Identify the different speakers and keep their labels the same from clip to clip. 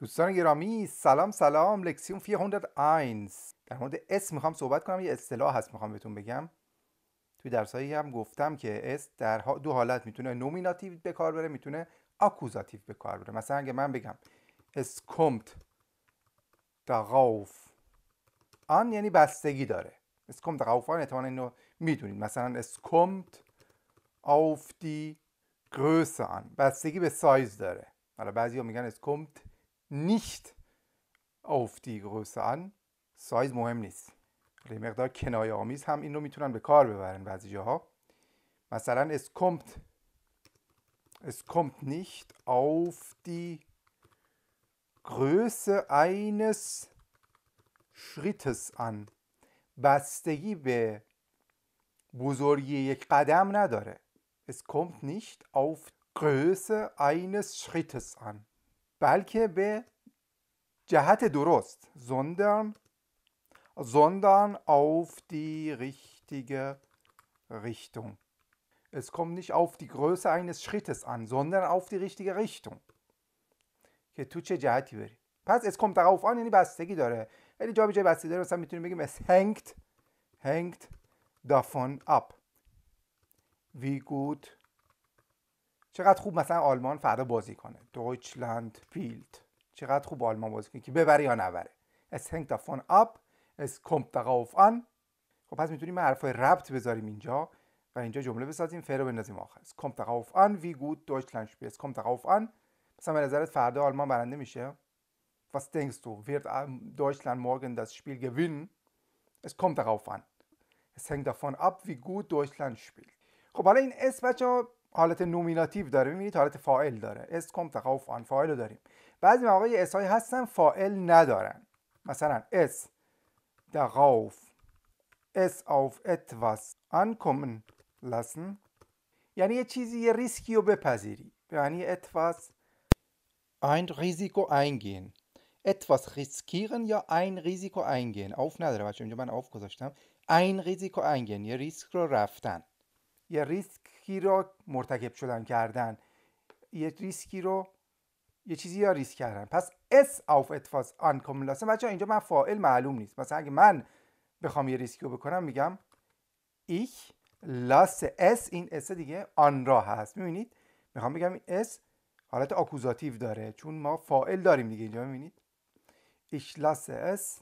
Speaker 1: دوستان گرامی سلام سلام لکسیون 401 در مورد اسم میخوام صحبت کنم یه اصطلاح هست میخوام بهتون بگم توی درسایی هم گفتم که اس در دو حالت میتونه نومیناتیو به کار بره میتونه آکوزاتیو به کار بره مثلا اگه من بگم کومت darauf آن یعنی بستگی داره کومت دقاف آن احتمال اینو میدونید مثلا کومت آف دی گروس آن بستگی به سایز داره حالا بعضی ها میگن کومت نیشت اوف دی گروسه ان سایز مهم نیست ولی مقدار کنایه آمیز هم این رو میتونن به کار ببرن بعضی جاها مثلا اس کمت اس کمت نیشت اوف دی گروسه اینس شریتس ان بستگی به بزرگی یک قدم نداره اس کمت نیشت اوف گروسه اینس شریتس ان بلکه به جهت درست sondern sondern auf die richtige Richtung. Es kommt nicht auf die Größe eines Schrittes an, sondern auf die richtige Richtung. که es kommt darauf an یعنی hängt hängt davon ab wie gut چقدر خوب مثلا آلمان فردا بازی کنه دویچلند فیلد چقدر خوب آلمان بازی کنه که ببره یا نبره es hängt davon ab از kommt darauf an خب پس میتونیم حرفای ربط بذاریم اینجا و اینجا جمله بسازیم فعل رو بندازیم آخر es kommt darauf an wie gut Deutschland spielt es kommt darauf an مثلا به نظرت فردا آلمان برنده میشه was denkst du wird Deutschland morgen das Spiel gewinnen es kommt darauf an es hängt davon ab wie gut Deutschland خب حالا این اس حالت نومیناتیو داره میبینید حالت فاعل داره کم تخوف آن فاعل رو داریم بعضی مواقع اس هستن فاعل ندارن مثلا اس تقاف اس اوف etwas ankommen لسن یعنی یه چیزی یه ریسکی رو بپذیری یعنی اتواس این ریسکو اینگین اتواس ریسکیرن یا این ریزیکو اینگین اوف نداره بچه اینجا من اوف گذاشتم این ریزیکو اینگین یه ریسک رو رفتن یه ریسکی رو مرتکب شدن کردن یه ریسکی رو یه چیزی یا ریسک کردن پس اس اوف اتفاق آن بچه اینجا من فاعل معلوم نیست مثلا اگه من بخوام یه ریسکی رو بکنم میگم ich لاس اس این اس دیگه آن را هست میبینید میخوام بگم این اس حالت آکوزاتیو داره چون ما فاعل داریم دیگه اینجا میبینید ich lasse اس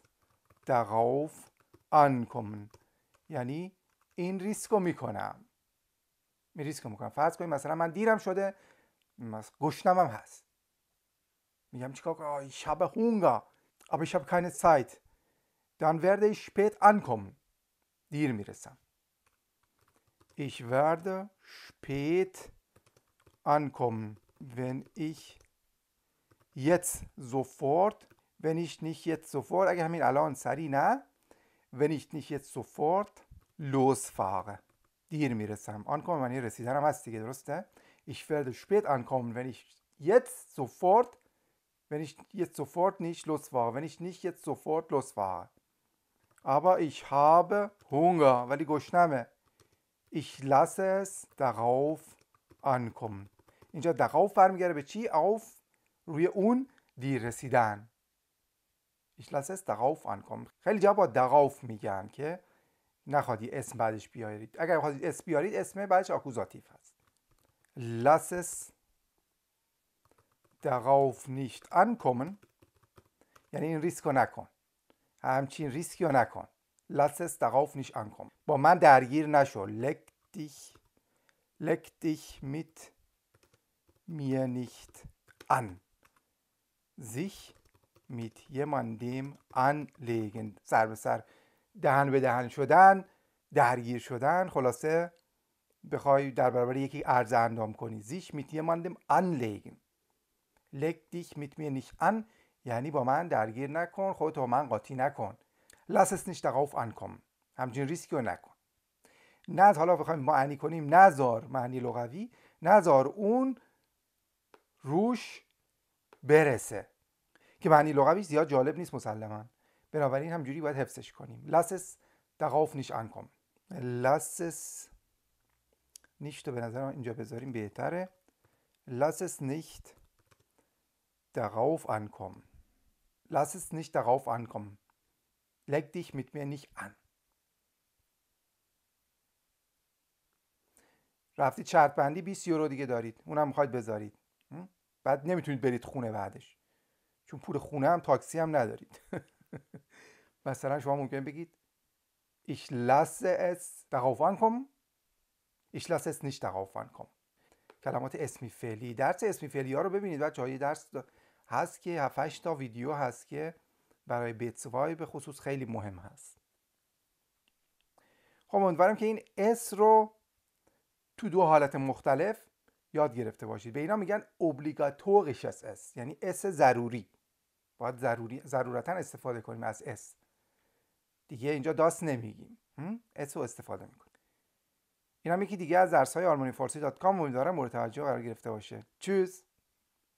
Speaker 1: darauf ankommen یعنی این ریسک رو میکنم می ریسک میکنم فرض کنیم مثلا من دیرم شده گشنم هم هست میگم چیکار کنم شب هونگا aber ich habe keine Zeit. Dann werde ich spät ankommen. Dir میرسم. Ich werde spät ankommen, wenn ich jetzt sofort, wenn ich nicht jetzt sofort, اگه همین الان سری نه, wenn ich nicht jetzt sofort losfahre. دیر میرسم آنکام معنی رسیدن هم هست دیگه درسته ich werde spät ankommen wenn ich jetzt sofort wenn ich jetzt sofort nicht losfahre wenn ich nicht jetzt sofort losfahre aber ich habe Hunger ولی گشنمه ich lasse es darauf ankommen Ich darauf برمیگرده به چی auf روی اون دیر رسیدن ich lasse es darauf ankommen Ich جا با darauf میگن که نخواهید اسم بعدش بیارید اگر بخواهید اسم بیارید اسم بعدش اکوزاتیف هست لسس دقاف نیشت انکومن یعنی این ریسک نکن همچین ریسکی رو نکن لسس دقاف نیشت انکومن با من درگیر نشو لکتیخ لکتیخ میت میه نیشت ان زیخ میت یه من دیم ان لیگن سر به سر دهن به دهن شدن درگیر شدن خلاصه بخوای در برابر یکی ارزه اندام کنی زیش میت ان آن لگ دیش میت نیش nicht یعنی با من درگیر نکن خودتو با من قاطی نکن lass نیش nicht همچین ریسکی رو نکن نه حالا بخوایم معنی کنیم نزار معنی لغوی نزار اون روش برسه که معنی لغوی زیاد جالب نیست مسلما بنابراین همجوری باید حفظش کنیم لسس es نیش انکم لسس lass es به نظر اینجا بذاریم بهتره لسس نیشت nicht darauf لسس نیشت es nicht darauf دیش leg dich mit mir رفتید شرط بندی 20 یورو دیگه دارید اونم میخواید بذارید بعد نمیتونید برید خونه بعدش چون پول خونه هم تاکسی هم ندارید مثلا شما ممکن بگید ich lasse es darauf ankommen ich lasse es nicht darauf ankommen کلمات اسمی فعلی درس اسمی فعلی ها رو ببینید و جایی درس هست که 7 تا ویدیو هست که برای بیتسوای به خصوص خیلی مهم هست خب امیدوارم که این اس رو تو دو حالت مختلف یاد گرفته باشید به اینا میگن اوبلیگاتوریش اس یعنی اس ضروری باید ضروری ضرورتا استفاده کنیم از اس دیگه اینجا داست نمیگیم اس رو استفاده میکنیم این هم یکی دیگه از درس های آلمانی فارسی دات کام مورد توجه قرار گرفته باشه چوز